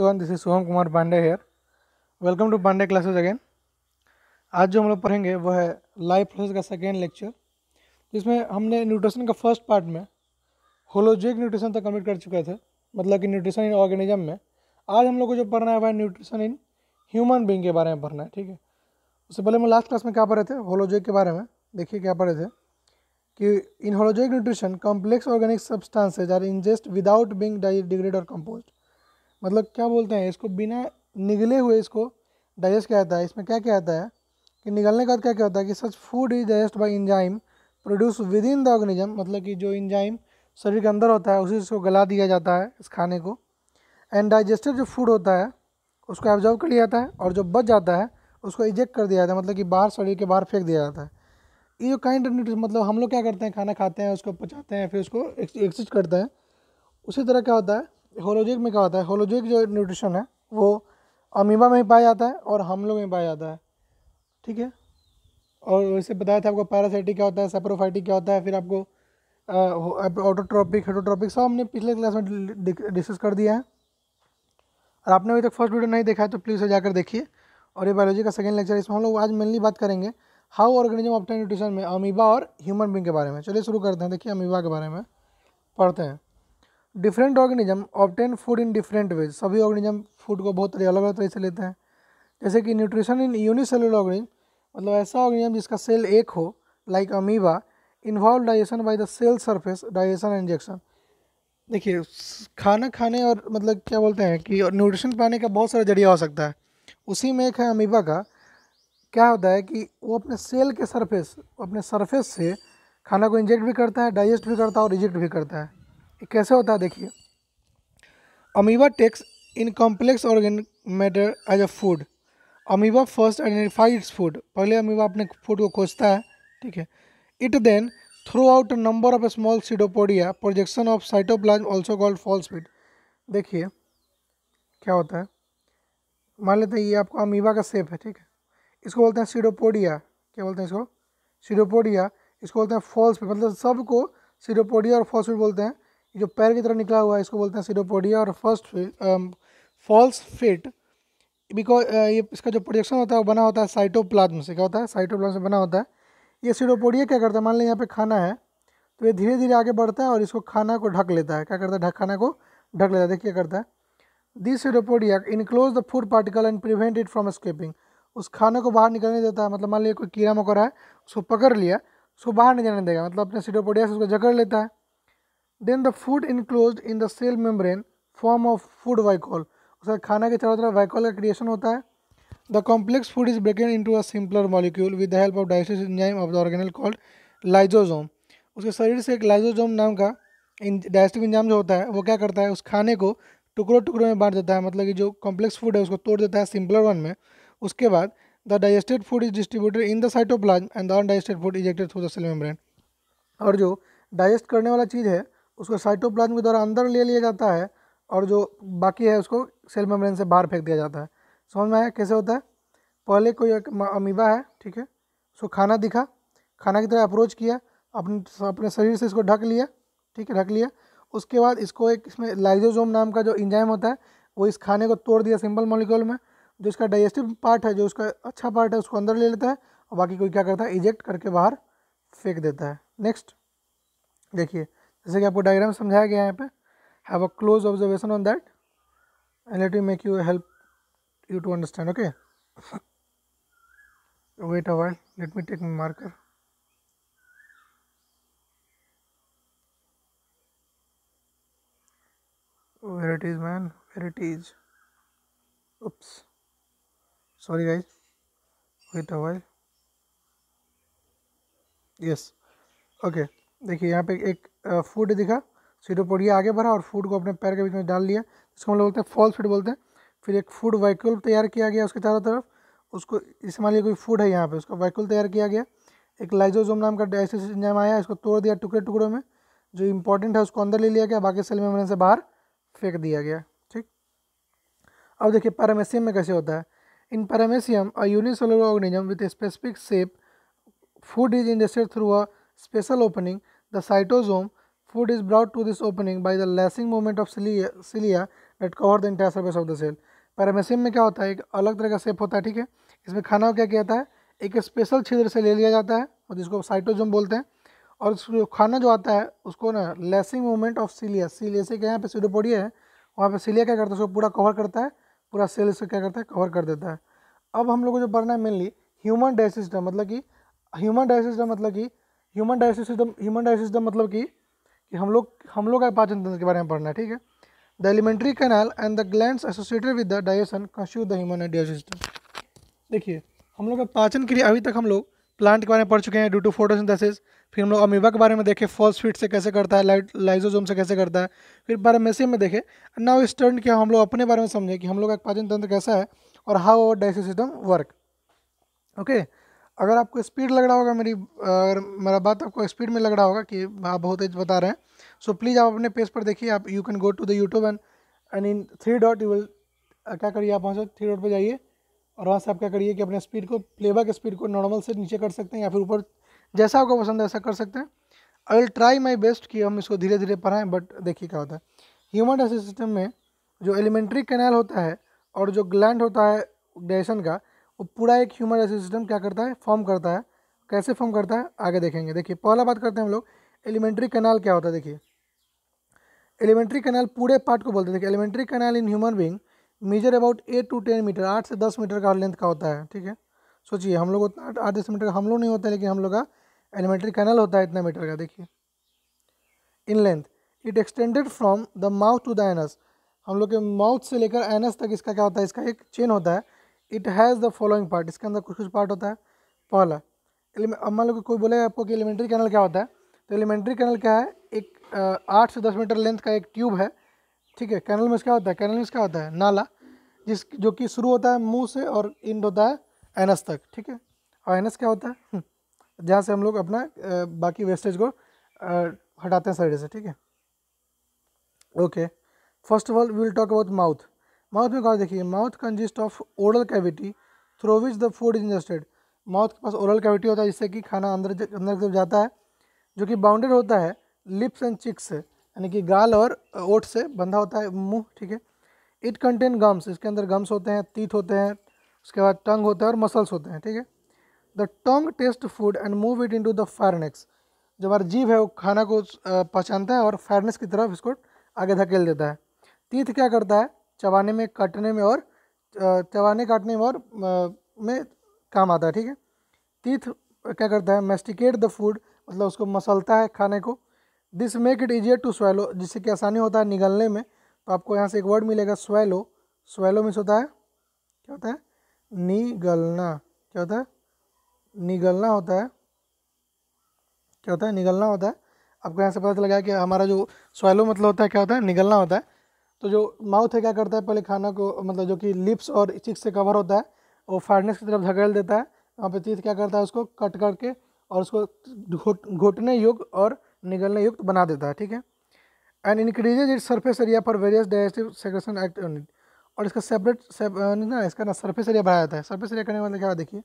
Everyone this is Soham Kumar Pandey here welcome to Pandey classes again आज जो हम लोग पढ़ेंगे वो है लाइफ प्रोसेस का सेकेंड लेक्चर जिसमें हमने न्यूट्रिशन का फर्स्ट पार्ट में होलोजिक न्यूट्रिशन तक कम्प्लीट कर चुके थे मतलब कि न्यूट्रिशन इन ऑर्गेनिज्म में आज हम लोग को जो पढ़ना है वह न्यूट्रिशन इन ह्यूमन बींग के बारे में पढ़ना है ठीक है उससे पहले हम लास्ट क्लास में क्या पढ़े थे होलोजिक के बारे में देखिए क्या पढ़े थे कि in holozoic nutrition complex organic substances are ingest without being degrade और कंपोज्ड मतलब क्या बोलते हैं इसको बिना निगले हुए इसको डाइजेस्ट किया जाता है इसमें क्या किया जाता है कि निगलने के बाद क्या क्या होता है कि such food is digest by enzyme produce within the organism मतलब कि जो इंजाइम शरीर के अंदर होता है उसी से गला दिया जाता है इस खाने को एंड डाइजेस्टेड जो फूड होता है उसको एब्जॉर्व कर लिया जाता है और जो बच जाता है उसको इजेक्ट कर दिया जाता है मतलब कि बाहर शरीर के बाहर फेंक दिया जाता है ये जो काइंड ऑफ न्यूट्रिशन मतलब हम लोग क्या करते हैं खाना खाते हैं उसको पचाते हैं फिर उसको एक्सचेंज करते हैं उसी तरह क्या होता है होलोजिक में क्या होता है होलोजिक जो न्यूट्रिशन है वो अमीबा में पाया जाता है और हम लोग में पाया जाता है ठीक है और वैसे बताया था आपको पैरासाइटिक क्या होता है सेप्रोफाइटिक क्या होता है फिर आपको ऑटोट्रॉपिक हेटोट्रॉपिक सब हमने पिछले क्लास में डिस्कस कर दिया है और आपने अभी तक फर्स्ट वीडियो नहीं देखा है तो प्लीज़ जाकर देखिए और ये बायोलॉजी का सेकेंड लेक्चर इसमें हम लोग आज मेनली बात करेंगे हाउ ऑर्गेनिज्म ऑफ्टन न्यूट्रिशन में अमीबा और ह्यूमन बींग के बारे में चलिए शुरू करते हैं देखिए अमीबा के बारे में पढ़ते हैं different organism obtain food in different ways सभी ऑर्गेनिज्म फूड को बहुत अलग अलग तरीके से लेते हैं जैसे कि न्यूट्रिशन इन यूनिसेलुलर ऑर्गेनिज्म मतलब ऐसा ऑर्गेनिज्म जिसका सेल एक हो like amoeba involve digestion by the cell surface digestion ingestion देखिए खाना खाने और मतलब क्या बोलते हैं कि न्यूट्रिशन पाने का बहुत सारा जरिया हो सकता है उसी में एक है अमीबा का क्या होता है कि वो अपने सेल के सरफेस अपने सरफेस से खाना को इंजेक्ट भी करता है डाइजेस्ट भी करता है और रिजेक्ट भी करता है कैसे होता है देखिए amoeba takes in complex organic matter as a food amoeba first identify its food पहले अमीबा अपने फूड को खोजता है ठीक है it then throws out a number of small pseudopodia projection of cytoplasm also called false feet देखिए क्या होता है मान लेते हैं ये आपका अमीबा का सेप है ठीक है इसको बोलते हैं सीडोपोडिया क्या बोलते हैं इसको सीडोपोडिया इसको बोलते हैं फॉल्स फिट मतलब सबको सीडोपोडिया और फॉल्स फिट बोलते हैं जो पैर की तरह निकला हुआ है इसको बोलते हैं सीरोपोडिया और फर्स्ट फॉल्स फिट बिकॉज ये इसका जो प्रोजेक्शन होता है वो बना होता है साइटोप्लाज्म से क्या होता है साइटोप्लाज्म से बना होता है ये सीरोपोडिया क्या करता है मान लें यहाँ पे खाना है तो ये धीरे धीरे आगे बढ़ता है और इसको खाना को ढक लेता है क्या करता है ढक खाना को ढक लेता है देखिए करता है this pseudopodia enclose the food particle and prevent it from escaping उस खाने को बाहर निकलने देता है मतलब मान लीजिए कोई कीड़ा मकोड़ा है उसको पकड़ लिया उसको बाहर नहीं जाने देगा मतलब अपने सिडोपोडिया से उसको जकड़ लेता है then the food enclose in the cell membrane form of food vacuole उसका खाना के चारों तरफ वाइकॉल का क्रिएशन होता है the complex food is broken to a simpler molecule with the help of digest enzyme of the organelle called lysosome उसके शरीर से एक लाइजोजोम नाम का डाइजेस्टिव इंजाम जो होता है वो क्या करता है उस खाने को टुकड़ों टुकड़ों में बांट देता है मतलब कि जो कॉम्प्लेक्स फूड है उसको तोड़ देता है सिंपलर वन में उसके बाद the digested food is distributed in the cytoplasm and the undigested food ejected through the cell membrane और जो डाइजेस्ट करने वाला चीज़ है उसको साइटोप्लाज्म के द्वारा अंदर ले लिया जाता है और जो बाकी है उसको सेल मेम्ब्रेन से बाहर फेंक दिया जाता है समझ में आया कैसे होता है पहले कोई एक अमीबा है ठीक है उसको खाना दिखा खाना की तरह अप्रोच किया अपने अपने शरीर से इसको ढक लिया ठीक है ढक लिया उसके बाद इसको एक इसमें लाइजोजोम नाम का जो इंजाइम होता है वो इस खाने को तोड़ दिया सिंपल मॉलिक्यूल में जो इसका डाइजेस्टिव पार्ट है जो उसका अच्छा पार्ट है उसको अंदर ले लेता है और बाकी कोई क्या करता है इजेक्ट करके बाहर फेंक देता है नेक्स्ट देखिए जैसे कि आपको डायग्राम समझाया गया है यहाँ पे have a close observation on that and let you make you help you to understand okay wait a while let me take me marker where it is man where it is oops sorry guys wait a while yes okay देखिए यहाँ पे एक food दिखा सीटोपोडिया आगे बढ़ा और food को अपने पैर के बीच में डाल लिया इसको हम लोग बोलते हैं फॉल्स फीड बोलते हैं फिर एक फूड वाइकुल तैयार किया गया उसके चारों तरफ उसको इस मान कोई फूड है यहाँ पे उसका वाइकुल तैयार किया गया एक लाइजोजोम नाम का डाइसिस इंजाम आया इसको तोड़ दिया टुकड़े टुकड़ों में जो इंपॉर्टेंट है उसको अंदर ले लिया गया बाकी सेल में से बाहर फेंक दिया गया ठीक अब देखिए पैरामेसियम में कैसे होता है in paramecium a unicellular organism with specific shape food is ingested through a special opening, the cytosome, food is brought to this opening by the lashing movement of cilia, cilia that cover the entire surface of the cell. Paramecium में क्या होता है एक अलग तरह का shape होता है ठीक है इसमें खाना क्या किया जाता है एक स्पेशल छिद्र से ले लिया जाता है और जिसको साइटोजोम बोलते हैं और उसको खाना जो आता है उसको ना lashing movement of cilia cilia से क्या यहाँ पे सीडोपोडिया है वहाँ पे सीलिया क्या करता है उसको पूरा कवर करता है पूरा सेल से क्या करता है कवर कर देता है अब हम लोग को जो पढ़ना है मेनली ह्यूमन डाइजेस्टम मतलब कि ह्यूमन डाइजेस्टम मतलब कि ह्यूमन डायसिस ह्यूमन डायसिस मतलब कि कि हम लोग हम लोग का पाचन तंत्र के बारे में पढ़ना है ठीक है the alimentary canal and the gland associated with the digestion constitute the human digestive system देखिए हम लोग का पाचन क्रिया अभी तक हम लोग प्लांट के बारे में पढ़ चुके हैं ड्यू टू फोटोसिंथेसिस फिर हम लोग अमीबा के बारे में देखे फॉल्स से कैसे करता है लाइट लाइजोजोम से कैसे करता है फिर बारे में देखे नाउ इस टर्न के हम लोग अपने बारे में समझे कि हम लोग का पाचन तंत्र कैसा है और how our digestive system work okay okay? अगर आपको स्पीड लग रहा होगा मेरी अगर मेरा बात आपको स्पीड में लग रहा होगा कि आप बहुत तेज बता रहे हैं सो so, प्लीज़ आप अपने पेज पर देखिए आप you can go to the YouTube and and in three dot you will क्या करिए आप वहाँ से थ्री डॉट पर जाइए और वहाँ से आप क्या करिए कि अपने स्पीड को प्लेबैक स्पीड को नॉर्मल से नीचे कर सकते हैं या फिर ऊपर जैसा आपको पसंद है ऐसा कर सकते हैं I will try my best कि हम इसको धीरे धीरे पढ़ाएँ बट देखिए क्या होता है ह्यूमन डाइजेस्ट सिस्टम में जो एलिमेंट्री कैनाल होता है और जो ग्लैंड होता है डाइजेशन का वो पूरा एक ह्यूमन सिस्टम क्या करता है फॉर्म करता है कैसे फॉर्म करता है आगे देखेंगे देखिए पहला बात करते हैं हम लोग एलिमेंट्री कैनाल क्या होता है देखिए एलिमेंट्री कैनाल पूरे पार्ट को बोलते हैं देखिए alimentary canal in human being measure about eight to ten metre आठ से दस मीटर का लेंथ का होता है ठीक है सोचिए हम लोग उतना आठ दस मीटर का हम लोग नहीं होता लेकिन हम लोग का एलिमेंट्री कैनल होता है इतना मीटर का देखिए in length it extended from the mouth to the anus हम लोग के माउथ से लेकर एनस तक इसका क्या होता है इसका एक चेन होता है it has the following part इसके अंदर कुछ कुछ पार्ट होता है पहला मान लो कि कोई बोलेगा आपको कि एलिमेंट्री कैनल क्या होता है तो एलिमेंट्री कैनल क्या है एक आठ से दस मीटर लेंथ का एक ट्यूब है ठीक है कैनल में क्या होता है कैनल में क्या होता है नाला जिस जो कि शुरू होता है मुंह से और इंड होता है एनस तक ठीक है और एनस क्या होता है हम्म, जहाँ से हम लोग अपना बाकी वेस्टेज को हटाते हैं साइड से ठीक है okay first of all we will talk about mouth mouth में गौर देखिए mouth consist of oral cavity through which the food is ingested mouth के पास ओरल कैविटी होता है जिससे कि खाना अंदर अंदर की तरफ जाता है जो कि बाउंडेड होता है लिप्स एंड चिक्स से यानी कि गाल और ओट से बंधा होता है मुंह ठीक है इट कंटेन गम्स इसके अंदर गम्स होते हैं तीत होते हैं उसके बाद टंग होता है और मसल्स होते हैं ठीक है the tongue taste food and move it into the pharynx जो हमारा जीव है वो खाना को पहचानता है और फायरनेस की तरफ इसको आगे धकेल देता है तीत क्या करता है चबाने में कटने में और चबाने काटने में और में काम आता है ठीक है तीथ क्या करता है मेस्टिकेट द फूड मतलब उसको मसलता है खाने को this make it easier to swallow जिससे कि आसानी होता है निगलने में तो आपको यहाँ से एक वर्ड मिलेगा स्वेलो स्वेलो मिस होता है क्या होता है निगलना क्या होता है निगलना होता है क्या होता है निगलना होता है आपको यहाँ से पता चल गया कि हमारा जो स्वेलो मतलब होता है क्या होता है निगलना होता है तो जो माउथ है क्या करता है पहले खाना को मतलब जो कि लिप्स और चिक्स से कवर होता है वो फाइनेस की तरफ धकेल देता है वहाँ पे तीस क्या करता है उसको कट करके और उसको घुटने घोटने युक्त और निगलने युक्त बना देता है ठीक है and increases it surface area for various digestive secretion act unit और इसका सेपरेट सेप, ना इसका ना सर्फेस एरिया बढ़ाया जाता है सर्फेस एरिया करने वाले क्या देखिए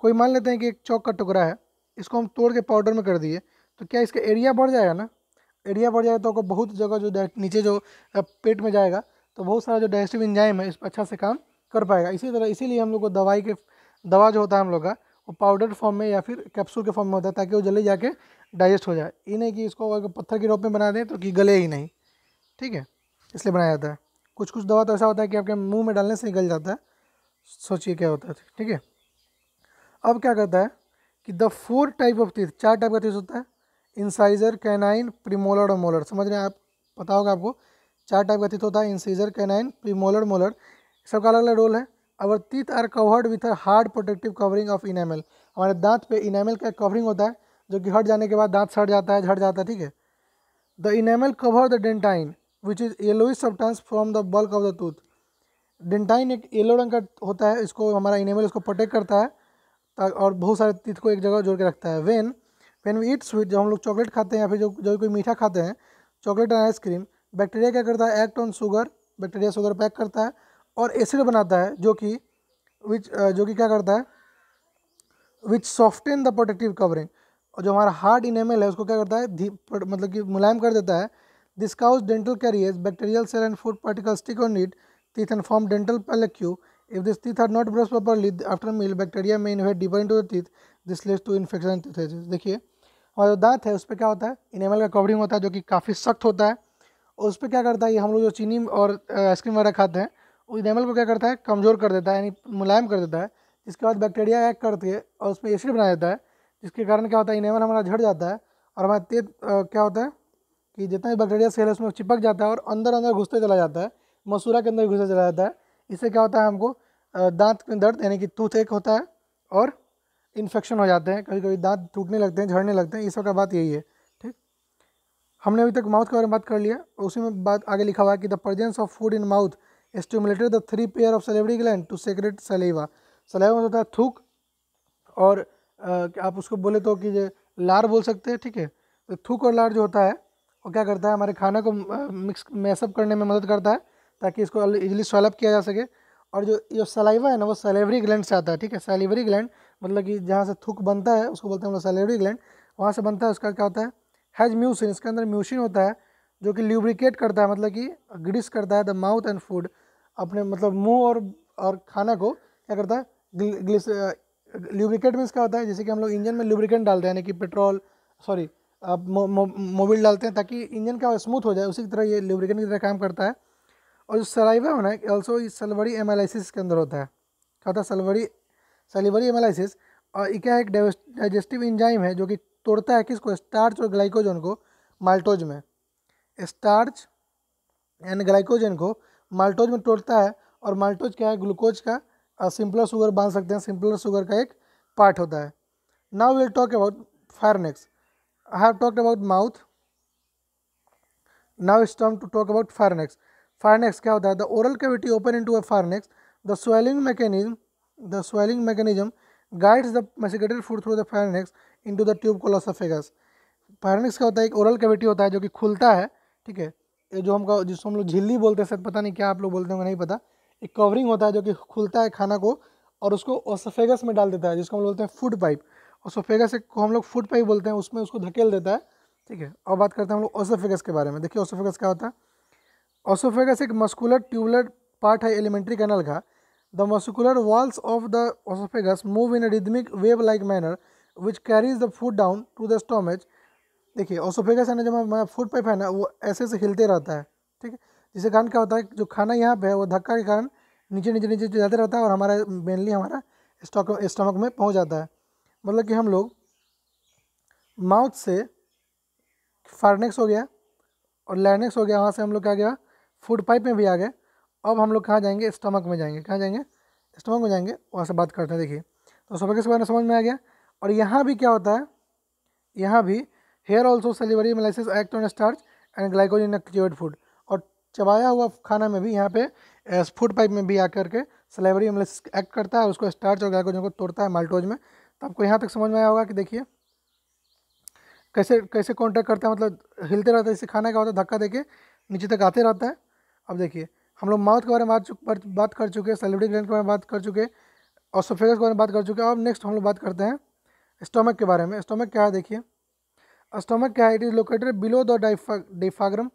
कोई मान लेते हैं कि एक चौक का टुकड़ा है इसको हम तोड़ के पाउडर में कर दिए तो क्या इसका एरिया बढ़ जाएगा ना एरिया बढ़ जाएगा तो आपको बहुत जगह जो नीचे जो पेट में जाएगा तो बहुत सारा जो डाइजेस्टिव इंजाइम है इस पर अच्छा से काम कर पाएगा इसी तरह इसीलिए हम लोग को दवाई के दवा जो होता है हम लोग का वो पाउडर फॉर्म में या फिर कैप्सूल के फॉर्म में होता है ताकि वो जल्दी जाके डाइजेस्ट हो जाए ये नहीं कि इसको अगर पत्थर के रूप में बना दें तो कि गले ही नहीं ठीक है इसलिए बनाया जाता है कुछ कुछ दवा तो ऐसा होता है कि आपके मुँह में डालने से गल जाता है सोचिए क्या होता है ठीक है अब क्या करता है कि द फोर टाइप ऑफ तीर्थ चार टाइप का तीर्थ होता है इंसाइजर कैनाइन प्रीमोलर और मोलर समझ रहे हैं आप पता होगा आपको चार टाइप का तीत होता है इंसाइजर कैनाइन प्रीमोलर मोलर सबका अलग अलग रोल है our teeth are covered with a hard protective covering of enamel हमारे दांत पे इनेमल का कवरिंग होता है जो कि हट जाने के बाद दांत सड़ जाता है झट जाता है ठीक है the enamel cover the dentine which is yellow substance from the bulk of the tooth dentine एक येलो रंग का होता है इसको हमारा इनेमल इसको प्रोटेक्ट करता है और बहुत सारे तीत को एक जगह जोड़ के रखता है when when we eat sweet जब हम लोग चॉकलेट खाते हैं या फिर जो जो कोई मीठा खाते हैं चॉकलेट एंड आइसक्रीम बैक्टीरिया क्या करता है act on sugar bacteria sugar pack करता है और एसिड बनाता है जो कि विच जो कि क्या करता है which in the protective covering और जो हमारा हार्ड इनेमल है उसको क्या करता है मतलब कि मुलायम कर देता है this cause dental caries bacterial cell and food particle stick on it teeth and form dental pellicule. If this teeth are not brush properly after meal bacteria may invade depend to the this leads to infection toothaches देखिए हमारा जो दांत है उस पर क्या होता है इनेमल का कवरिंग होता है जो कि काफ़ी सख्त होता है और उस पर क्या करता है ये हम लोग जो चीनी और आइसक्रीम वगैरह खाते हैं वो इनेमल को क्या करता है कमज़ोर कर देता है यानी मुलायम कर देता है जिसके बाद बैक्टीरिया एक्ट करती है और उसमें एसिड बना देता है जिसके कारण क्या होता है इनेमल हमारा झड़ जाता है और हमारा तेज क्या होता है कि जितना भी बैक्टीरिया सेल है उसमें चिपक जाता है और अंदर अंदर घुसते चला जाता है मसूरा के अंदर घुसते चला जाता है इससे क्या होता है हमको दांत में दर्द यानी कि टूथ एक होता है और इन्फेक्शन हो जाते हैं कभी कभी दांत टूटने लगते हैं झड़ने लगते हैं ये सब का बात यही है ठीक हमने अभी तक माउथ के बारे में बात कर लिया उसी में बात आगे लिखा हुआ है कि the presence of food in mouth stimulated the three pair of salivary gland to secrete saliva saliva में होता है थूक और आ, आप उसको बोले तो कि लार बोल सकते हैं ठीक है तो थूक और लार जो होता है वो क्या करता है हमारे खाना को मिक्स मैसअप करने में मदद करता है ताकि इसको इजिली सॉलअप किया जा सके और जो जो सलाइवा है ना वो सेलेवरी ग्लैंड से आता है ठीक है सेलेवरी ग्लैंड मतलब कि जहाँ से थुक बनता है उसको बोलते हैं हम लोग सैलरी ग्लैंड वहाँ से बनता है उसका क्या होता है हैज म्यूसिन इसके अंदर म्यूसिन होता है जो कि ल्यूब्रिकेट करता है मतलब कि ग्रिस करता है द माउथ एंड फूड अपने मतलब मुंह और और खाना को क्या करता है ल्यूब्रिकेट में इसका होता है जैसे कि हम लोग इंजन में ल्यूब्रिकेट डालते हैं यानी कि पेट्रोल सॉरी आप मोबिल डालते हैं ताकि इंजन का स्मूथ हो जाए उसी की तरह ये ल्यूब्रिकेट की तरह काम करता है और जो सलाइवा होना है ऑल्सो सलवरी एमालिसिस के अंदर होता है क्या होता है सलवरी सलीवरी एमेलाइसिस और इका एक डाइजेस्टिव इंजाइम है जो कि तोड़ता है किसको स्टार्च और ग्लाइकोजन को माल्टोज में स्टार्च एंड ग्लाइकोजन को माल्टोज में तोड़ता है और माल्टोज क्या है ग्लूकोज का सिंपलर शुगर बांध सकते हैं सिंपलर शुगर का एक पार्ट होता है now will talk about pharynx I have talk about mouth now it's to talk about pharynx pharynx क्या होता है the oral cavity open into a pharynx the swallowing mechanism swallowing swelling guides the the food through the the into the tube called esophagus. Pharynx का होता है एक oral cavity होता है जो कि खुलता है ठीक है ये जो हमको जिसको हम लोग झिल्ली बोलते हैं सर पता नहीं क्या आप लोग बोलते होंगे नहीं पता एक कवरिंग होता है जो कि खुलता है खाना को और उसको ओसोफेगस में डाल देता है जिसको हम बोलते हैं फूड पाइप ओसोफेगस को हम लोग फूड पाइप बोलते हैं उसमें उसको धकेल देता है ठीक है और बात करते हैं हम लोग ओसोफेगस के बारे में देखिए ओसोफेगस क्या होता है ओसोफेगस एक मस्कुलर ट्यूबुलर पार्ट है एलिमेंट्री कैनल का The muscular walls of the esophagus move in a rhythmic wave-like manner which carries the food down to the stomach. देखिए ओसोफेगस है ना जब हमारा फूड पाइप है ना वो ऐसे ऐसे हिलते रहता है ठीक है जिसके कारण क्या होता है जो खाना यहाँ पे है वो धक्का के कारण नीचे नीचे नीचे जाते रहता है और हमारा मेनली हमारा स्टॉक स्टमक में पहुँच जाता है मतलब कि हम लोग माउथ से फारनेक्स हो गया और लैनेक्स हो गया वहाँ से हम लोग क्या गया फूड पाइप में भी आ गए अब हम लोग कहाँ जाएंगे स्टमक में जाएंगे कहाँ जाएंगे स्टमक में जाएंगे वहाँ से बात करते हैं देखिए तो सब के बारे में समझ में आ गया और यहाँ भी क्या होता है यहाँ भी here also salivary amylase act on starch and glycogen activate food और चबाया हुआ खाना में भी यहाँ पे फूड पाइप में भी आकर के सेलिवरी मेलाइसिस एक्ट करता है उसको स्टार्च और ग्लाइकोजन को तोड़ता है माल्टोज में तो आपको यहाँ तक समझ में आया होगा कि देखिए कैसे कैसे कॉन्टैक्ट करता है मतलब हिलते रहता है इससे खाना क्या होता है धक्का देके नीचे तक आते रहता है अब देखिए हम लोग माउथ के बारे में बात बात कर चुके हैं सेलिब्रिटी ग्रेन के बारे में बात कर चुके और सोफेगस के बारे में बात कर चुके हैं अब नेक्स्ट हम लोग बात करते हैं स्टोमक के बारे में स्टोमक क्या है देखिए स्टोमक क्या है it is located below the डाइफा डाइफाग्रम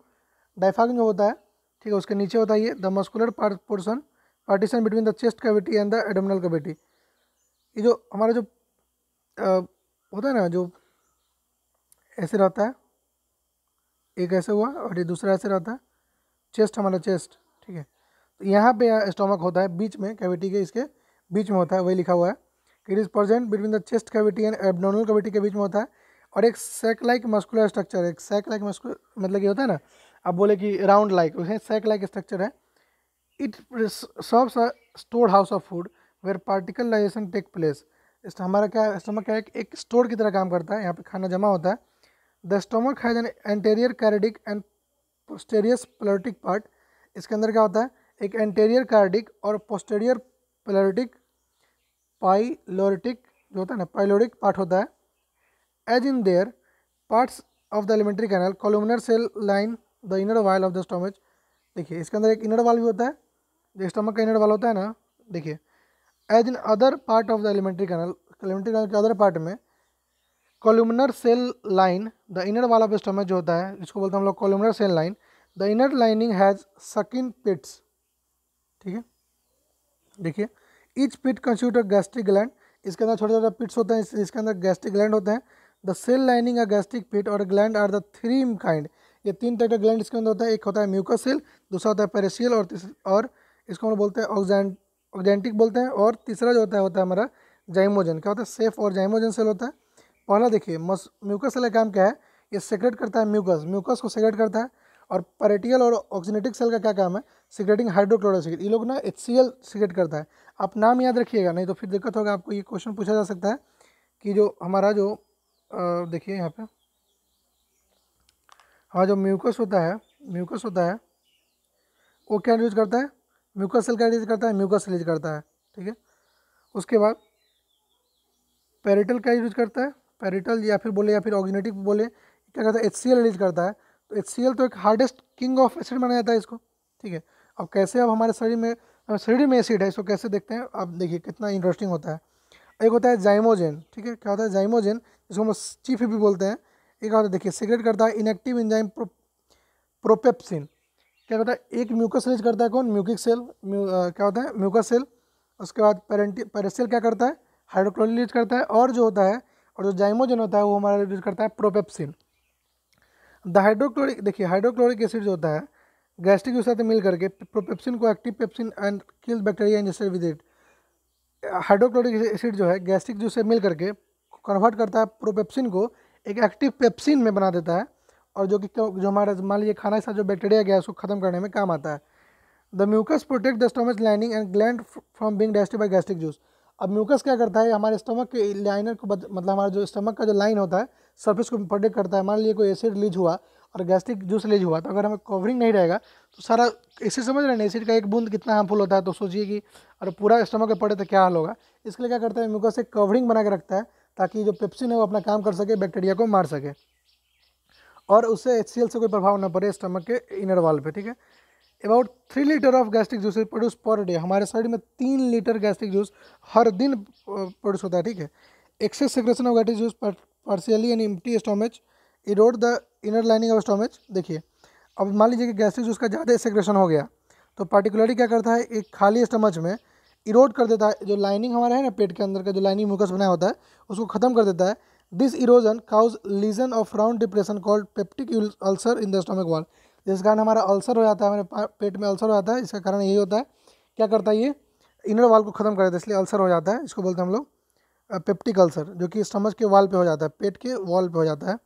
डाइफाग्रम जो होता है ठीक है उसके नीचे होता है ये the muscular portion partition between the chest cavity and the abdominal cavity ये जो हमारा जो आ, होता है ना जो ऐसे रहता है एक ऐसे हुआ और ये दूसरा ऐसे रहता है चेस्ट हमारा चेस्ट ठीक है तो यहाँ पे स्टोमक होता है बीच में कैविटी के इसके बीच में होता है वही लिखा हुआ है it is present between the chest cavity and abnormal cavity के बीच में होता है और एक सेक लाइक मस्कुलर स्ट्रक्चर एक सेक लाइक मस्कुलर मतलब ये होता है ना अब बोले कि राउंड लाइक वैसे सेक लाइक स्ट्रक्चर है इट सब store house of food where partial digestion take place हमारा क्या स्टोमक क्या है एक स्टोर की तरह काम करता है यहाँ पे खाना जमा होता है the stomach has an anterior cardiac and posterior pyloric part इसके अंदर क्या होता है एक एंटेरियर कार्डिक और पोस्टेरियर पेलोरिटिक पाइलोरिटिक जो होता है ना पाइलोरिक पार्ट होता है as in their parts of the alimentary canal columnar cell line the inner wall of the stomach देखिए इसके अंदर एक इनर वाल भी होता है जो स्टमक का इनर वाल होता है ना देखिए as in other part of the alimentary canal alimentary canal के अदर पार्ट में columnar cell line the inner wall of stomach जो होता है जिसको बोलते हैं हम लोग columnar cell line the inner lining has sunken pits ठीक है देखिए each pit constitute gastric gland इसके अंदर छोटे छोटे पिट्स होते हैं इसके अंदर गैस्ट्रिक ग्लैंड होते हैं the cell lining a gastric pit और gland are the three kind ये तीन टाइप का ग्लैंड इसके अंदर होता है एक होता है म्यूकस सेल दूसरा होता है पेरेसियल और और इसको हम बोलते हैं ऑक्जेंट ऑक्जेंटिक बोलते हैं और तीसरा जो होता है होता है हमारा जाइमोजन क्या होता है सेफ और जाइमोजन सेल होता है पहला देखिए मस म्यूकस सेल का काम क्या है ये सेक्रेट करता है म्यूकस म्यूकस को सेक्रेट करता है और पैरेटियल और ऑक्सीनेटिक सेल का क्या काम है सिगरेटिंग हाइड्रोक्लोरोसिगरेट ये लोग ना एच सिगरेट करता है आप नाम याद रखिएगा नहीं तो फिर दिक्कत होगा आपको ये क्वेश्चन पूछा जा सकता है कि जो हमारा जो देखिए यहाँ पे हमारा जो म्यूकस होता है म्यूकस होता है वो क्या यूज करता है म्यूकस सेल क्या रिलीज करता है म्यूकस रिलीज करता है ठीक है उसके बाद पैरिटल क्या यूज करता है पैरिटल या फिर बोले या फिर ऑर्गेनेटिक बोले क्या करता है एच सी एल रिलीज करता है तो एच तो एक हार्डेस्ट किंग ऑफ एसिड माना जाता है इसको ठीक है अब कैसे अब हमारे शरीर में शरीर में एसिड है इसको कैसे देखते हैं आप देखिए कितना इंटरेस्टिंग होता है एक होता है जाइमोजेन ठीक है क्या होता है जाइमोजेन जिसको हम चीफ भी बोलते हैं एक होता है देखिए सिगरेट करता है इनएक्टिव इंजाइम प्रो, प्रोपेप्सिन क्या होता है एक म्यूकस रिलीज करता है कौन म्यूकिक सेल म्यू, आ, क्या होता है म्यूकस सेल उसके बाद पेरेंटी पेरेसियल क्या करता है हाइड्रोक्लोरिन रिलीज करता है और जो होता है और जो जाइमोजेन होता है वो हमारा रिलीज करता है प्रोपेप्सिन द हाइड्रोक्लोरिक देखिए हाइड्रोक्लोरिक एसिड जो होता है गैस्ट्रिक के साथ मिल करके प्रोपेप्सिन को active pepsin and kill bacteria ingested with it hydrochloric acid जो है गैस्ट्रिक जूस से मिल करके कन्वर्ट करता है प्रोपेप्सिन को एक एक्टिव पेप्सिन में बना देता है और जो कि जो हमारा मान लीजिए खाना के साथ जो बैक्टीरिया गया है उसको खत्म करने में काम आता है the mucus protect the stomach lining and gland from being destroyed by gastric juice अब म्यूकस क्या करता है हमारे स्टमक के लाइनर को मतलब हमारा जो स्टमक का जो लाइन होता है सर्फेस को प्रोटेक्ट करता है मान लीजिए कोई एसिड रिलीज हुआ और गैस्ट्रिक जूस रिलीज हुआ तो अगर हमें कवरिंग नहीं रहेगा तो सारा इसे समझ रहे हैं एसिड का एक बूंद कितना हार्मफुल होता है तो सोचिए कि अगर पूरा स्टमक में पड़े तो क्या हाल होगा इसके लिए क्या करता है म्यूकस एक कवरिंग बना के रखता है ताकि जो पेप्सिन है वो अपना काम कर सके बैक्टीरिया को मार सके और उससे एच से कोई प्रभाव ना पड़े स्टमक के इनर वाल पर ठीक है about three litre of gastric juice produce per day हमारे शरीर में तीन लीटर गैस्ट्रिक जूस हर दिन प्रोड्यूस होता है ठीक है excess secretion of gastric juice partially an empty stomach erode the inner lining of stomach देखिए अब मान लीजिए कि गैसेज उसका ज़्यादा सेग्रेशन हो गया तो पार्टिकुलरली क्या करता है एक खाली स्टमच में इरोड कर देता है जो लाइनिंग हमारा है ना पेट के अंदर का जो लाइनिंग मुकस बनाया होता है उसको ख़त्म कर देता है this erosion cause lesion of round depression called peptic ulcer in the stomach wall जिस कारण हमारा अल्सर हो जाता है हमारे पेट में अल्सर हो जाता है इसका कारण यही होता है क्या करता है ये इनर वाल को ख़त्म कर देता है इसलिए अल्सर हो जाता है इसको बोलते हैं हम लोग पेप्टिक अल्सर जो कि स्टमच के वॉल पे हो जाता है पेट के वॉल पे हो जाता है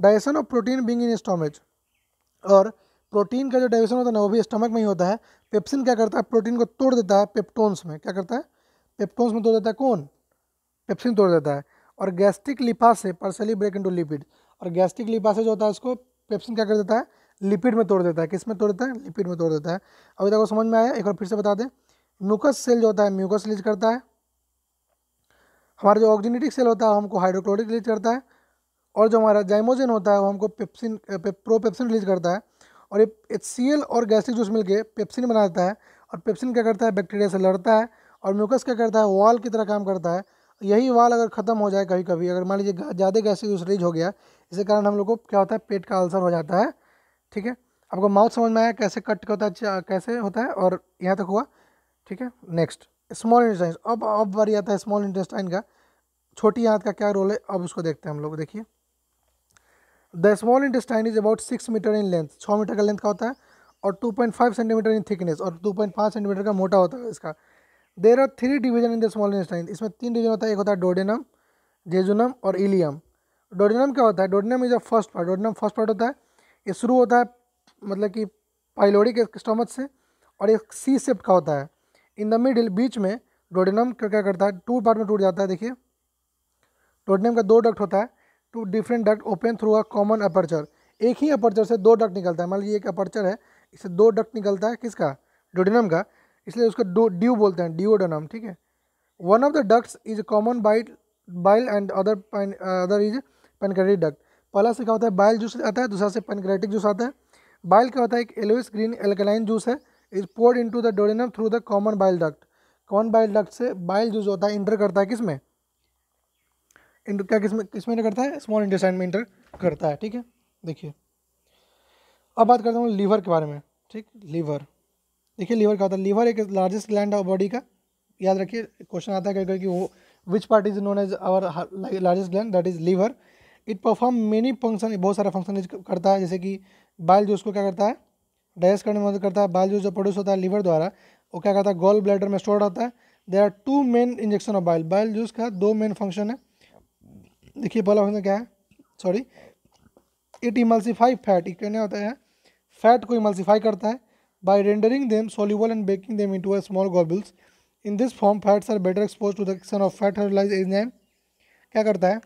डाइजेशन ऑफ प्रोटीन बिंग इन स्टोमेज और प्रोटीन का जो डाइजेशन होता है ना वो भी स्टमक में ही होता है पेप्सिन क्या करता है प्रोटीन को तोड़ देता है पेप्टोन्स में क्या करता है पेप्टोन्स में तोड़ देता है कौन पेप्सिन तोड़ देता है और गैस्ट्रिक लिपा से पर्सली ब्रेक इंटू लिपिड और गैस्ट्रिक लिपा से जो होता है उसको पेप्सिन क्या कर देता है लिपिड में तोड़ देता है किस में तोड़ देता है लिपिड में तोड़ देता है अभी तक वो समझ में आया एक बार फिर से बता दें म्यूकस सेल जो होता है म्यूकस रिलीज करता है हमारा जो ऑक्जीनेटिक सेल होता है वो हमको हाइड्रोक्लोरिक रिलीज करता है और जो हमारा जाइमोजन होता है वो हमको पेप्सिन पे, प्रोपेप्सिन रिलीज करता है और ये एच और गैस्ट्रिक जूस मिलकर पेप्सिन बनाता है और पेप्सिन क्या करता है बैक्टीरिया से लड़ता है और म्यूकस क्या करता है वाल की तरह काम करता है यही वाल अगर ख़त्म हो जाए कभी कभी अगर मान लीजिए ज़्यादा गैस्ट्रिक जूस रिलीज हो गया इसी कारण हम लोग को क्या होता है पेट का अल्सर हो जाता है ठीक है आपको माउथ समझ में आया कैसे कट होता है अच्छा, कैसे होता है और यहाँ तक हुआ ठीक है नेक्स्ट स्मॉल इंटेस्टाइन अब अब बारी आता है स्मॉल इंटेस्टाइन का छोटी आंत का क्या रोल है अब उसको देखते हैं हम लोग देखिए the small intestine is about six metre in length छः मीटर का लेंथ का होता है और two point five centimetre in thickness और टू पॉइंट पाँच सेंटीमीटर का मोटा होता है इसका there are three division in the small intestine इसमें तीन डिवीजन होता है एक होता है डोडेनम जेजुनम और इलियम डोडेनम क्या होता है duodenum is a first part duodenum first part होता है ये शुरू होता है मतलब कि पाइलोडिक स्टमच से और एक सी सेप्ट का होता है इन द मिडिल बीच में डोडेनम क्या करता है टू पार्ट में टूट जाता है देखिए डोडेनम का दो डक्ट होता है two different duct open through a common aperture एक ही अपर्चर से दो डक्ट निकलता है मान लीजिए एक अपर्चर है इससे दो डक्ट निकलता है किसका डोडेनम का इसलिए उसको ड्यू बोलते हैं डिओडोनम ठीक है one of the duct is common bite bile and other other is pancreatic duct पहला से क्या होता है बाइल जूस आता है दूसरा से पेनक्रेटिक जूस आता है बाइल क्या होता है एक एलोइस ग्रीन एल्कलाइन जूस है is poured into the duodenum through the common bile duct common bile duct से बाइल जो होता है इंटर करता है किसमें इंटर क्या किसमें किसमें इंटर करता है स्मॉल इंटेस्टाइन में इंटर करता है ठीक है देखिए अब बात करता हूँ लीवर के बारे में ठीक लीवर देखिए लीवर क्या होता है लीवर एक लार्जेस्ट लैंड ऑफ बॉडी का याद रखिए क्वेश्चन आता है कि वो which part is known as our largest gland that is liver it perform many function बहुत सारा फंक्शन करता है जैसे कि बाइल जो उसको क्या करता है डाइजेस्ट करने में मदद करता है बाइल जो जो प्रोड्यूस होता है लीवर द्वारा वो क्या करता है गोल ब्लैडर में स्टोर होता है there are two main injection of bile bile juice का दो मेन फंक्शन है देखिए पहला फंक्शन क्या है सॉरी इट इमल्सीफाई फैट कहने होता है फैट को इमल्सीफाई करता है by rendering them soluble and baking in into a small globules in this form fats are better exposed to the action of fat hydrolyzed enzyme क्या करता है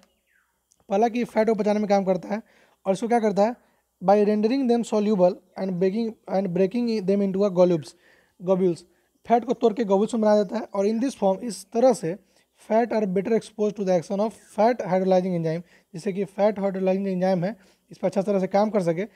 पहला कि फैट को बचाने में काम करता है और इसको क्या करता है by rendering them soluble and breaking and breaking them into a globules globules fat को तोड़ के globules में बना देता है और इन दिस फॉर्म इस तरह से fat are better expose to the action of fat hydrolysing enzyme जैसे कि फैट हाइड्रोलाइजिंग एंजाइम है इस पर अच्छा तरह से काम कर सके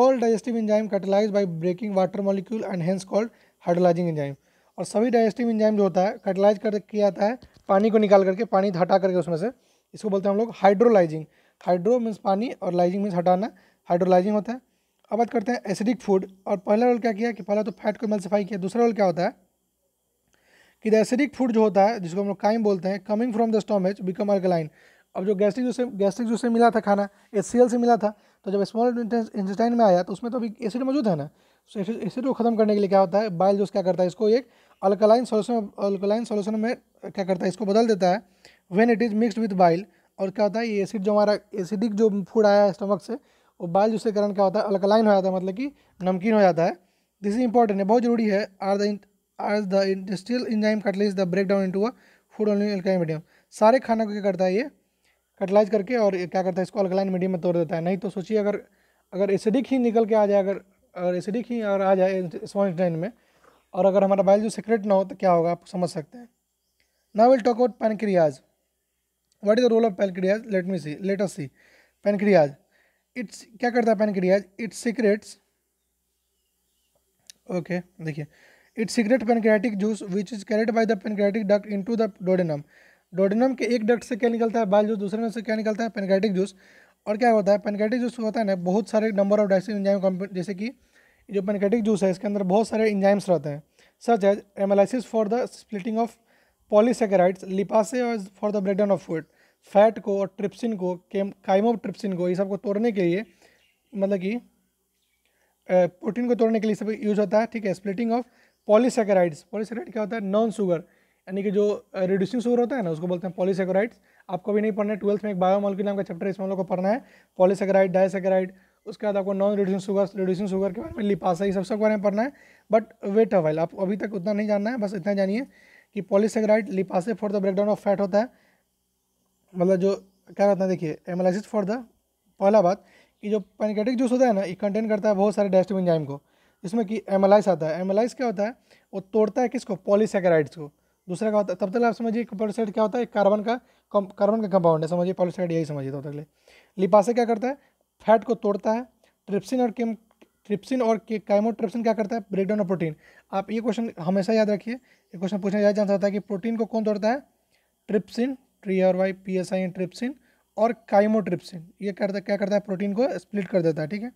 all digestive enzyme catalyse by breaking water molecule and hence called hydrolysing enzyme और सभी डाइजेस्टिव इंजाइम जो होता है कैटलाइज कर किया जाता है पानी को निकाल करके पानी हटा करके उसमें से इसको बोलते हैं हम लोग हाइड्रोलाइजिंग हाइड्रो मीन्स पानी और लाइजिंग मीन्स हटाना हाइड्रोलाइजिंग होता है अब बात करते हैं एसिडिक फूड और पहला रोल क्या किया कि पहला तो फैट को इमल्सिफाई किया दूसरा रोल क्या होता है कि द एसिडिक फूड जो होता है जिसको हम लोग काइम बोलते हैं coming from the stomach become alkaline अब जो गैस्ट्रिक जूस से गैस्ट्रिक जूस से मिला था खाना एच से मिला था तो जब स्मॉल इंटेस्टाइन में आया तो उसमें तो अभी एसिड मौजूद है ना तो एसिड को ख़त्म करने के लिए क्या होता है बाइल जूस क्या करता है इसको एक अल्कलाइन सोल्यूशन अल्कलाइन सोल्यूशन में क्या करता है इसको बदल देता है when it is mixed with bile और क्या होता है ये एसिड जो हमारा एसिडिक जो फूड आया है स्टमक से और बाइल जूस के कारण क्या होता है अल्कलाइन हो जाता है मतलब कि नमकीन हो जाता है दिस इज इंपॉर्टेंट है बहुत जरूरी है are the are the industrial enzyme catalyse the break down into a food only alkaline medium सारे खाना को क्या करता है ये कटलाइज करके और क्या करता है इसको अल्कलाइन मीडियम में तोड़ देता है नहीं तो सोचिए अगर अगर एसिडिक ही निकल के आ जाए अगर अगर एसिडिक ही और आ जाए स्मॉल इंटेस्टाइन में और अगर हमारा बाइल जो सिक्रेट ना हो तो क्या होगा आप समझ सकते हैं ना will talk about pancreas what is the role of pancreas let me see let us see pancreas it's क्या करता है पेनक्रियाज इट्स सीक्रेट्स ओके देखिए it's secret pancreatic juice which is carried by the pancreatic duct into the duodenum duodenum के एक duct से क्या निकलता है बाल जूस दूसरे में से क्या निकलता है पेनक्रियाटिक जूस और क्या होता है पेनक्रेटिक जूस होता है ना बहुत सारे नंबर ऑफ डाइस इंजाइम जैसे कि जो पेनक्रेटिक जूस है इसके अंदर बहुत सारे इंजाइम्स रहते हैं such as analysis for the splitting of polysaccharides lipase for the breakdown of food fat को और ट्रिप्सिन को काइमोट्रिप्सिन को ये सबको तोड़ने के लिए मतलब कि प्रोटीन को तोड़ने के लिए सब यूज होता है ठीक है स्प्लिटिंग ऑफ पॉलीसेकेराइड्स पॉलीसेकेराइड क्या होता है नॉन शुगर यानी कि जो रिड्यूसिंग शुगर होता है ना उसको बोलते हैं पॉलीसेकेराइड्स आपको भी नहीं पढ़ना है ट्वेल्थ में एक बायोमोलिक्यूल नाम का चैप्टर इसमें लोगों को पढ़ना है पॉलीसेकेराइड डायसेकेराइड उसके बाद आपको non reducing sugar reducing sugar के बारे में लिपासा ये सब सब बारे में पढ़ना है बट वेट अवाइल आप अभी तक उतना नहीं जानना है बस इतना जानिए कि polysaccharide lipase for the breakdown of fat होता है मतलब जो क्या कहते हैं देखिए एमोलाइसिस फॉर द पहला बात कि जो पैनकेटिक जूस होता है ना ये कंटेन करता है बहुत सारे डाइजेस्टिव एंजाइम को जिसमें कि एमलाइस आता है एमलाइस क्या होता है वो तोड़ता है किसको पॉलीसेकेराइड्स को दूसरा क्या होता है तब तक आप समझिए पॉलीसाइड क्या होता है कार्बन का कार्बन का कंपाउंड है समझिए पॉलीसाइड यही समझिए तब तक ले लिपासे क्या करता है फैट को तोड़ता है ट्रिप्सिन और केम ट्रिप्सिन और काइमोट्रिप्सिन क्या करता है ब्रेकडाउन ऑफ प्रोटीन आप ये क्वेश्चन हमेशा याद रखिए ये क्वेश्चन पूछना यह चांस होता है कि प्रोटीन को कौन तोड़ता है ट्रिप्सिन ट्री और Y P S I N trypsin और काइमोट्रिप्सिन ये करता क्या करता है प्रोटीन को स्प्लिट कर देता है ठीक है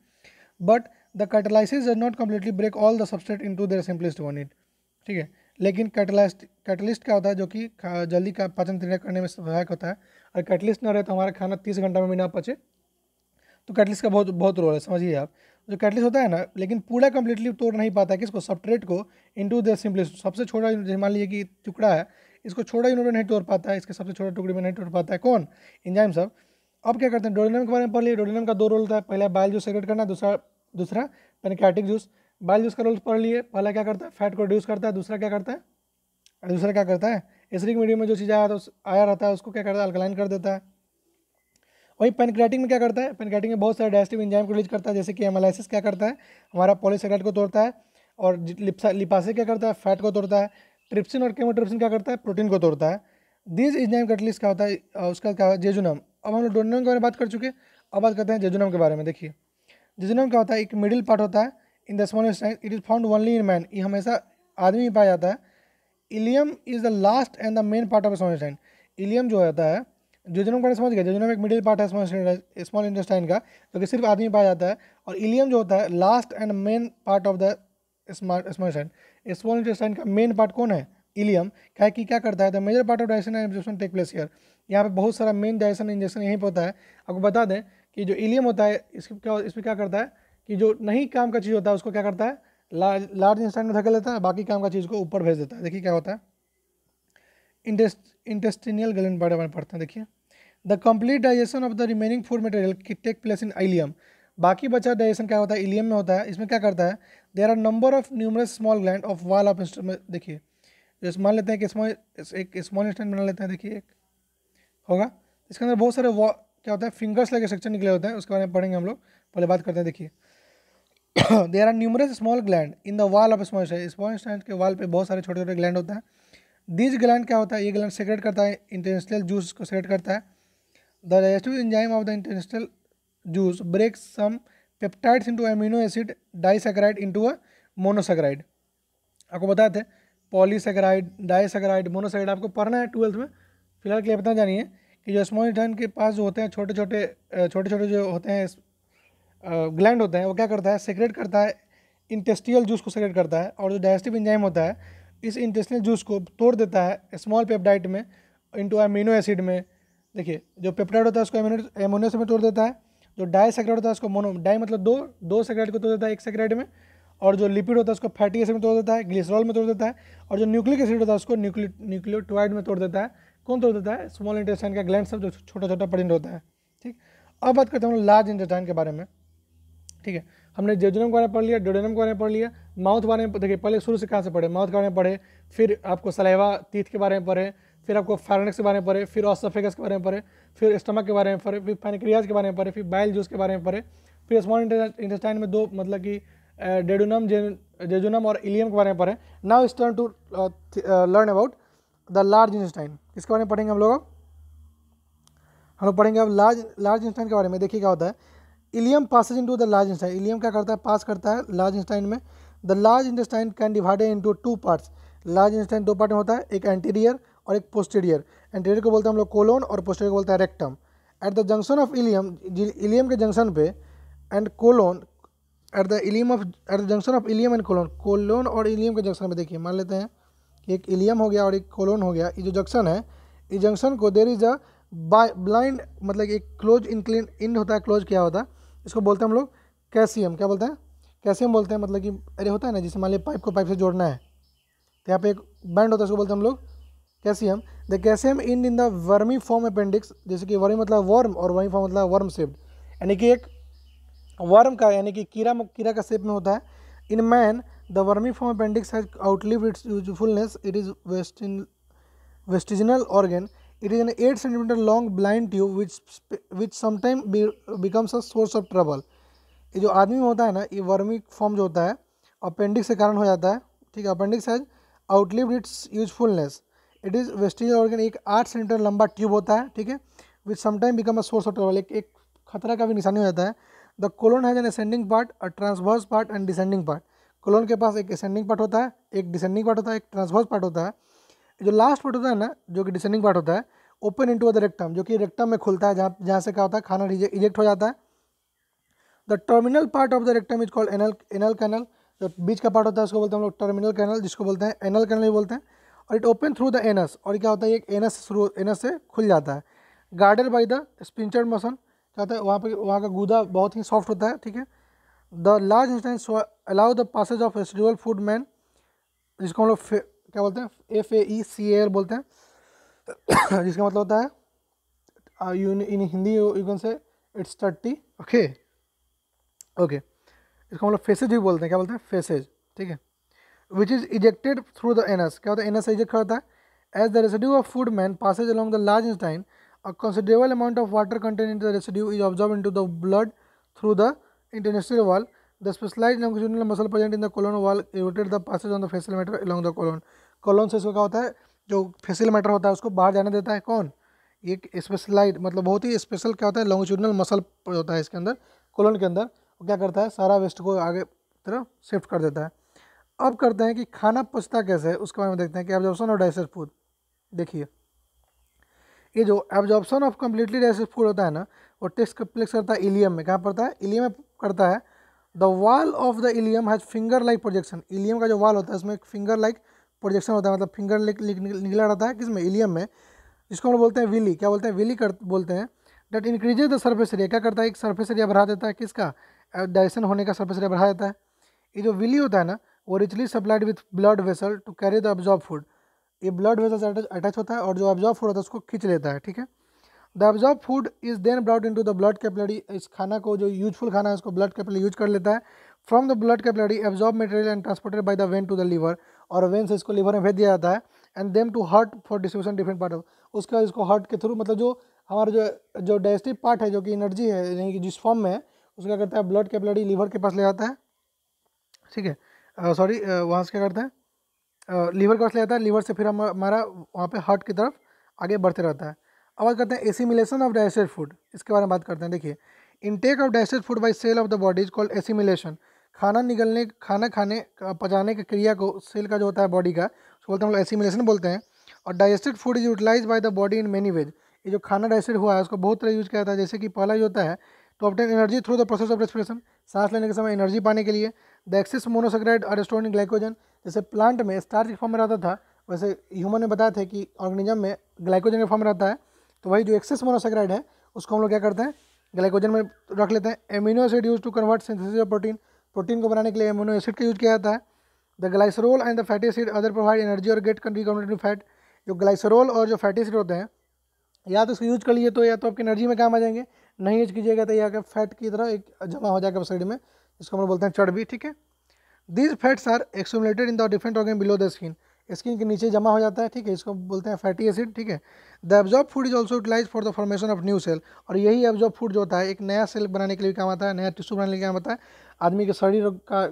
but the catalysis does not completely break all the substrate into their simplest one it ठीक है लेकिन कैटलाइस्ट कैटलिस्ट क्या होता है जो कि जल्दी का पाचन क्रिया करने में सहायक होता है और कैटलिस्ट ना रहे तो हमारा खाना तीस घंटा में बिना पचे तो कैटलिस्ट का बहुत बहुत रोल है समझिए आप जो कैटलिस्ट होता है ना लेकिन पूरा कम्प्लीटली तोड़ नहीं पाता है किसको सबट्रेट को इंटू द सिंपलिस्ट सबसे छोटा मान लीजिए कि टुकड़ा है इसको छोटा यूनिट में नहीं तोड़ पाता है इसके सबसे छोटे टुकड़ी में नहीं तोड़ पाता है कौन इंजाइम सब अब क्या करते हैं डोडेनम के बारे में पढ़ लिया डोडेनम का दो रोल था पहला बाइल जूस सेक्रेट करना दूसरा दूसरा पेनिकैटिक जूस बाइल जूस का रोल पढ़ लिए पहला क्या करता है फैट को रिड्यूस करता है दूसरा क्या करता है और दूसरा क्या करता है एसिडिक मीडियम में जो चीज़ आया था आया रहता है उसको क्या करता है अल्कलाइन कर देता है वही पेनक्रेटिक में क्या करता है पेनक्रेटिक में बहुत सारे डायस्टिव इंजाइम को रिलीज करता है जैसे कि एमालाइसिस क्या करता है हमारा पॉलीसेक्राइड को तोड़ता है और लिप्सा लिपासे क्या करता है फैट को तोड़ता है ट्रिप्सिन और केमोट्रिप्सिन क्या करता है प्रोटीन को तोड़ता है दिस इजनाइम कैटलिस्ट क्या होता है उसका क्या है जेजुनम अब हम लोग डोनम के बारे में बात कर चुके अब बात करते हैं जेजुनम के बारे में देखिए जेजुनम क्या होता है एक मिडिल पार्ट होता है in the small size it is found only in man ये हमेशा आदमी में पाया जाता है ileum is the last end the main part of small intestine ileum जो होता है जेजुनम का समझ गया जेजुनम एक मिडिल पार्ट है स्मॉल स्मॉल इंटेस्टाइन का जो कि सिर्फ आदमी पाया जाता है और इलियम जो होता है last end main part of the small intestine small intestine का मेन पार्ट कौन है इलियम क्या कि क्या करता है the major part of digestion absorption take place here यहाँ पे बहुत सारा मेन डाइजेशन इंजेक्शन यहीं पर होता है आपको बता दें कि जो इलियम होता है इसके क्या इसमें क्या करता है कि जो नहीं काम का चीज़ होता है उसको क्या करता है लार्ज लार्ज इंस्टाइन में धकेल देता है बाकी काम का चीज़ को ऊपर भेज देता है देखिए क्या होता है इंटेस्ट इंटेस्टिनियल गलन बड़े पढ़ते हैं देखिए the complete digestion of the remaining food material take place in ileum बाकी बचा डाइजेशन क्या होता है इलियम में होता है इसमें क्या करता है there are number of numerous small gland of wall of instrument देखिए जैसे मान लेते हैं कि स्मॉल एक स्मॉल इंस्टेंट बना लेते हैं देखिए एक होगा इसके अंदर बहुत सारे वॉ क्या होता है फिंगर्स लगे स्ट्रक्चर निकले होते हैं उसके बारे में पढ़ेंगे हम लोग पहले बात करते हैं देखिए there are numerous small gland in the wall of small small intestine के वाल पर बहुत सारे छोटे छोटे ग्लैंड होते हैं दिस ग्लैंड क्या होता है ये ग्लैंड सेक्रेट करता है इंटरनेशनल जूस को सेक्रेट करता है the restive enzyme of the international juice break some peptides into amino acid disaccharide into a monosaccharide आपको बताए थे पॉलीसेक्राइड डाइसेक्राइड मोनोसैकराइड आपको पढ़ना है ट्वेल्थ में फिलहाल के लिए बताना जानिए कि जो स्मॉल इंटाइन के पास जो होते हैं छोटे छोटे छोटे छोटे जो होते हैं ग्लैंड होते हैं वो क्या करता है सेक्रेट करता है इंटेस्टियल जूस को सेक्रेट करता है और जो डाइजेस्टिव इंजाइम होता है इस इंटेस्टियल जूस को तोड़ देता है स्मॉल पेप्टाइड में इंटू अमीनो एसिड में देखिए जो पेप्टाइड होता है उसको एमिनो एमोनियो में तोड़ देता है जो डाई सेक्रेट होता है उसको मोनो डाई मतलब दो दो सेक्रेट को तोड़ देता है एक सेक्रेट में और जो लिपिड होता है उसको फैटी एसिड में तोड़ देता है ग्लिसरॉल में तोड़ देता है और जो न्यूक्लिक एसिड होता है उसको न्यूक्लियो में तोड़ देता है कौन तोड़ देता है स्मॉल इंटेस्टाइन का ग्लैंड सब जो छोटा छोटा परिंड होता है ठीक अब बात करते हैं हम लार्ज इंटेस्टाइन के बारे में ठीक है हमने जेजोनम के बारे में पढ़ लिया डोडेनम के बारे में पढ़ लिया माउथ बारे में देखिए पहले शुरू से कहाँ से पढ़े माउथ के बारे में पढ़े फिर आपको सलाइवा तीथ के बारे में पढ़े फिर आपको फैरनेक्स के बारे में पढ़े फिर ऑस्टोफेगस के बारे में पढ़े फिर स्टमक के बारे में पढ़े फिर पैनक्रियाज के बारे में पढ़े फिर बाइल जूस के बारे में पढ़े फिर स्मॉल इंटेस्टाइन में दो मतलब कि डेडोनम जेजुनम और इलियम के बारे में पढ़े now is turn to learn about the large intestine इसके बारे में पढ़ेंगे हम लोग हम लोग पढ़ेंगे अब लार्ज लार्ज इंस्टाइन के बारे में देखिए क्या होता है ileum passes to the large intestine ileum क्या करता है पास करता है लार्ज इंस्टाइन में the large intestine can divided into two parts large intestine दो पार्ट में होता है एक एंटीरियर और एक पोस्टीरियर एंटीरियर को बोलते हैं हम लोग कोलोन और पोस्टीरियर को बोलते हैं rectum at the junction of ileum ileum के जंक्शन पे and colon at the ileum of at the junction of ileum and colon colon और इलियम के जंक्शन में देखिए मान लेते हैं कि एक इलियम हो गया और एक कोलोन हो गया ये जो जंक्शन है इस जंक्शन को देर इज अ ब्लाइंड मतलब एक क्लोज इनक्लिन इंड होता है क्लोज क्या होता है इसको बोलते हैं हम लोग कैसियम क्या बोलते हैं कैसियम बोलते हैं मतलब कि अरे होता है ना जैसे मान लीजिए पाइप को पाइप से जोड़ना है तो यहाँ पे एक बैंड होता है उसको बोलते हैं हम लोग caecum the caecum in in the vermiform appendix जैसे कि वर्मी मतलब वर्म और वर्मी फॉर्म मतलब वर्म सेप्ड यानी कि एक वर्म का यानी कि कीड़ा कीड़ा का सेप में होता है in man the vermiform appendix has outlive its usefulness it is vesting vestigial organ it is an eight centimetre long blind tube which which sometime becomes a source of trouble ये जो आदमी होता है ना ये vermi form जो होता है अपेंडिक्स के कारण हो जाता है ठीक है appendix has outlive its usefulness it is vesting organ एक आठ सेंटीमीटर लंबा ट्यूब होता है ठीक है which sometime become a source of trouble एक, खतरा का भी निशानी हो जाता है the colon has an ascending part a transverse part and descending part colon के पास एक असेंडिंग पार्ट होता है एक डिसेंडिंग पार्ट होता है एक ट्रांसवर्स पार्ट होता है जो लास्ट पार्ट होता है ना जो कि डिसेंडिंग पार्ट होता है ओपन इनटू द रेक्टम जो कि रेक्टम में खुलता है जहाँ जहाँ से क्या होता है खाना इजेक्ट हो जाता है the terminal part of the rectum is called anal anal canal जो बीच का पार्ट होता है उसको बोलते हैं हम लोग टर्मिनल कैनल जिसको बोलते हैं एनल कैनल भी बोलते हैं और it open through the anus और क्या होता है एक एनस थ्रू एनस से खुल जाता है guarded by the sphincter motion क्या होता है वहाँ पर वहाँ का गूदा बहुत ही सॉफ्ट होता है ठीक है the large intestine allow the passage of residual food man जिसको हम लोग क्या बोलते हैं F A E C L बोलते हैं जिसका मतलब होता है in Hindi you can say it's thirty okay okay इसको हम लोग फेसेज भी बोलते हैं क्या बोलते हैं फेसेज ठीक है which is ejected through the anus क्या होता है एनस इजेक्ट होता है as the residue of food man passes along the large intestine a considerable amount of water content in the residue is observe into the blood through the international wall the specialise longitudinal muscle present in the colon wall irritate the passage on the facial matter along the colon colon से इसको क्या होता है जो facial matter होता है उसको बाहर जाने देता है कौन ये स्पेशलाइज मतलब बहुत ही स्पेशल क्या होता है लॉन्गिट्यूडनल मसल होता है इसके अंदर कोलोन के अंदर वो क्या करता है सारा वेस्ट को आगे तरफ शिफ्ट कर देता है अब करते हैं कि खाना पचता कैसे है उसके बारे में देखते हैं कि एब्जॉर्प्शन ऑफ डाइजेस्ट फूड देखिए ये जो absorption of completely digest food होता है ना वो टेस्ट कम्प्लेक्स करता है इलियम में कहाँ पड़ता है इलियम में करता है the wall of the ileum has finger like projection ileum का जो वाल होता है उसमें एक फिंगर लाइक प्रोजेक्शन होता है मतलब फिंगर लाइक निकला रहता है किसमें इलियम में जिसको हम बोलते हैं विली क्या बोलते हैं विली कर बोलते हैं that increases the surface area क्या करता है एक सर्फेस एरिया बढ़ा देता है किसका डायरेक्शन होने का सर्फेस एरिया बढ़ा देता है ये जो विली होता है ना और supplied with blood vessel to carry the absorb food ये ब्लड वेसल अटैच होता है और जो एब्जॉर्ब फूड होता है उसको खींच लेता है ठीक है the absorb food is then brought into the blood capillary इस खाना को जो यूजफुल खाना है उसको ब्लड कैपलरी यूज कर लेता है from the blood capillary absorb material and transported by the vein to the liver और वेन से इसको लीवर में भेज दिया जाता है and them to heart for distribution different part of बाद इसको हार्ट के थ्रू मतलब जो हमारा जो जो डाइजेस्टिव पार्ट है जो कि एनर्जी है यानी कि जिस फॉर्म में है उसका करता है ब्लड कैपलरी लीवर के पास ले जाता है ठीक है सॉरी वहाँ से क्या करते हैं लीवर क्रॉस ले जाता है लीवर से फिर हम हमारा वहाँ पे हार्ट की तरफ आगे बढ़ते रहता है अब बात करते हैं एसिमिलेशन ऑफ डाइजेस्टेड फूड इसके बारे में बात करते हैं देखिए intake of digested food by cell of the body is called assimilation खाना निगलने खाना खाने पचाने की क्रिया को सेल का जो होता है बॉडी का उसको बोलते हैं हम लोग एसिमिलेशन बोलते हैं और digested food is utilise by the body in many ways ये जो खाना डाइजेस्टेड हुआ है उसको बहुत तरह यूज़ किया जाता है जैसे कि पहला जो होता है तो अपने energy through the process of respiration सांस लेने के समय एनर्जी पाने के लिए द एक्सिस मोनोसेक्राइड और स्टोर ग्लाइकोजन जैसे प्लांट में स्टार्च के फॉर्म में रहता था वैसे ह्यूमन ने बताया था कि ऑर्गेनिज्म में ग्लाइकोजन का फॉर्म रहता है तो वही जो एक्सेस मोनोसेक्राइड है उसको हम लोग क्या करते हैं ग्लाइकोजन में रख लेते हैं amino acid use to convert synthesis of protein protein को बनाने के लिए एमिनो एसिड का यूज किया जाता है the glycerol and the fatty acid other provide energy और गेट रिकॉमेंडेड टू फैट जो ग्लाइसरोल और जो फैटी एसिड होते हैं या तो उसको यूज कर लिए तो या तो आपकी एनर्जी में काम आ जाएंगे नहीं यूज कीजिएगा तो या फैट की तरह एक जमा हो जाएगा शरीर में इसको हम लोग बोलते हैं चर्बी ठीक है these fats are accumulated in the different organ below the skin skin के नीचे जमा हो जाता है ठीक है इसको बोलते हैं फैटी एसिड ठीक है the absorb food is also utilise for the formation of new cell और यही एब्जॉर्ब फूड जो होता है एक नया सेल बनाने के लिए काम आता है नया टिश्यू बनाने के लिए काम आता है आदमी के शरीर का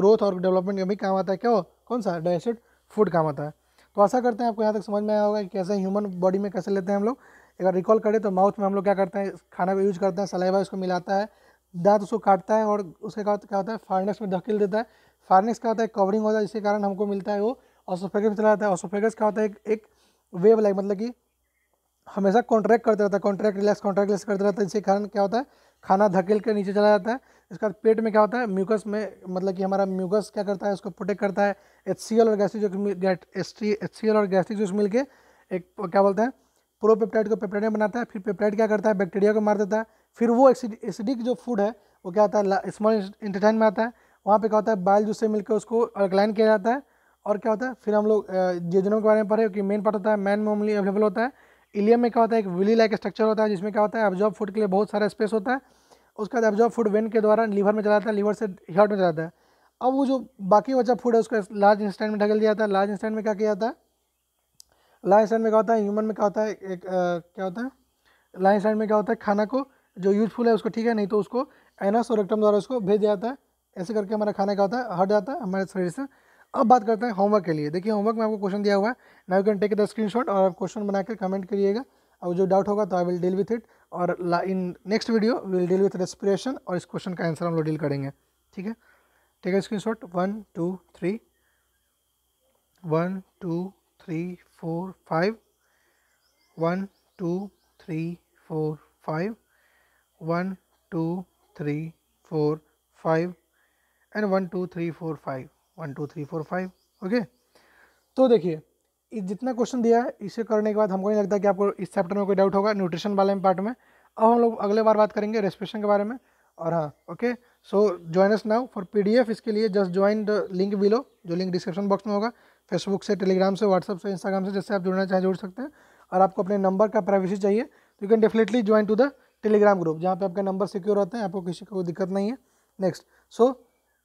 ग्रोथ और डेवलपमेंट का भी काम आता है क्या हो कौन सा डाइसिड फूड काम आता है तो आशा करते हैं आपको यहाँ तक समझ में आया होगा कि कैसे ह्यूमन बॉडी में कैसे लेते हैं हम लोग अगर रिकॉल करें तो माउथ में हम लोग क्या करते हैं खाना को यूज़ करते हैं सलाइवा इसको मिलाता है दांत उसको काटता है और उसके बाद क्या होता है फार्नेक्स में धकेल देता है फार्नेक्स क्या होता है कवरिंग होता है जिसके कारण हमको मिलता है वो ऑसोफेगस में चला जाता है ऑसोफेगस क्या होता है एक, वेव लाइक मतलब कि हमेशा कॉन्ट्रैक्ट करता रहता है कॉन्ट्रैक्ट रिलैक्स कॉन्ट्रैक्ट रिलैक्स करता रहता है जिसके कारण क्या होता है खाना धकेल कर नीचे चला जाता है इसके बाद पेट में क्या होता है म्यूकस में मतलब कि हमारा म्यूकस क्या करता है उसको प्रोटेक्ट करता है एच और गैस्ट्रिक जो एच सी और गैस्ट्रिक जो मिलकर एक क्या बोलते हैं प्रोपेप्टाइड को पेप्टाइड बनाता है फिर पेप्टाइड क्या करता है बैक्टीरिया को मार देता है फिर वो एसिडिक जो फूड है वो क्या होता है स्मॉल इंटरटाइन में आता है वहाँ पे क्या होता है बाइल जूस से मिलकर उसको अल्कलाइन किया जाता है और क्या होता है फिर हम लोग जेजुनम के बारे में पढ़े क्योंकि मेन पार्ट होता है मैन में ओमली अवेलेबल होता है इलियम में क्या होता है एक विली लाइक स्ट्रक्चर होता है जिसमें क्या होता है एब्जॉर्ब फूड के लिए बहुत सारा स्पेस होता है उसके बाद एब्जॉर्ब फूड वेन के द्वारा लीवर में चलाता है लीवर से हार्ट में चलाता है अब वो जो बाकी बचा फूड है उसको लार्ज इंस्टेंट में ढकल दिया जाता है लार्ज इंस्टेंट में क्या किया जाता है लार्ज इंस्टेंट में क्या होता है ह्यूमन में क्या होता है एक क्या होता है लार्ज इंस्टेंट में क्या होता है खाना को जो यूजफुल है उसको ठीक है नहीं तो उसको एनस और रेक्टम द्वारा उसको भेज दिया जाता है ऐसे करके हमारा खाने का होता है हट जाता है हमारे शरीर से अब बात करते हैं होमवर्क के लिए देखिए होमवर्क में आपको क्वेश्चन दिया हुआ है now can take the screenshot और आप क्वेश्चन बनाकर कमेंट करिएगा और जो डाउट होगा तो I will deal with it और in next video will deal with respiration और इस क्वेश्चन का आंसर हम लोग डील करेंगे ठीक है take a screenshot one two three one two three four five one two three four five one two three four five and one two three four five one two three four five okay तो देखिए जितना question दिया है इसे करने के बाद हमको नहीं लगता कि आपको इस चैप्टर में कोई डाउट होगा न्यूट्रिशन वाले पार्ट में अब हम लोग अगले बार बात करेंगे रेस्पिरेशन के बारे में और हाँ okay so join us now for PDF इसके लिए just join the link below जो लिंक डिस्क्रिप्शन बॉक्स में होगा फेसबुक से टेलीग्राम से व्हाट्सअप से इंस्टाग्राम से जैसे आप जुड़ना चाहें जुड़ सकते हैं और आपको अपने नंबर का प्राइवेसी चाहिए you can definitely join to the Telegram group जहाँ पे आपके नंबर सिक्योर होते हैं आपको किसी को दिक्कत नहीं है next so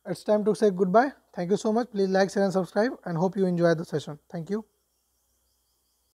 it's time to say goodbye thank you so much please like share and subscribe and hope you enjoy the session thank you